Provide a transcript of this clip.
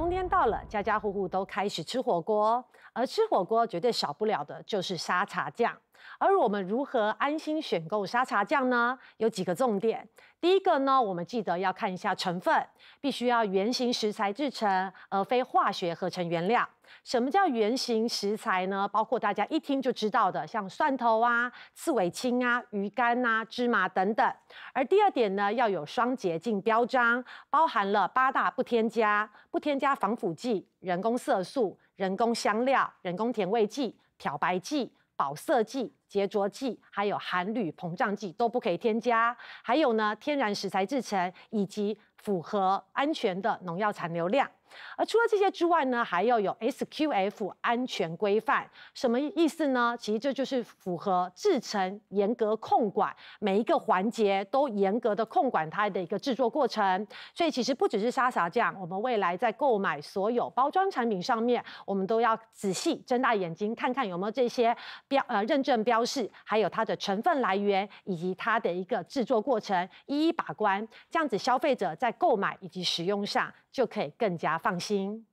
冬天到了，家家户户都开始吃火锅，而吃火锅绝对少不了的就是沙茶酱。而我们如何安心选购沙茶酱呢？有几个重点。第一个呢，我们记得要看一下成分，必须要原形食材制成，而非化学合成原料。什么叫原形食材呢？包括大家一听就知道的，像蒜头啊、刺尾青啊、鱼干啊、芝麻等等。而第二点呢，要有双洁净标章，包含了八大不添加：不添加防腐剂、人工色素、人工香料、人工甜味剂、漂白剂。保设计。洁浊剂还有含铝膨胀剂都不可以添加，还有呢，天然食材制成以及符合安全的农药残留量。而除了这些之外呢，还要有 SQF 安全规范，什么意思呢？其实这就是符合制成严格控管，每一个环节都严格的控管它的一个制作过程。所以其实不只是莎莎酱，我们未来在购买所有包装产品上面，我们都要仔细睁大眼睛看看有没有这些标呃认证标。优势，还有它的成分来源以及它的一个制作过程一一把关，这样子消费者在购买以及使用上就可以更加放心。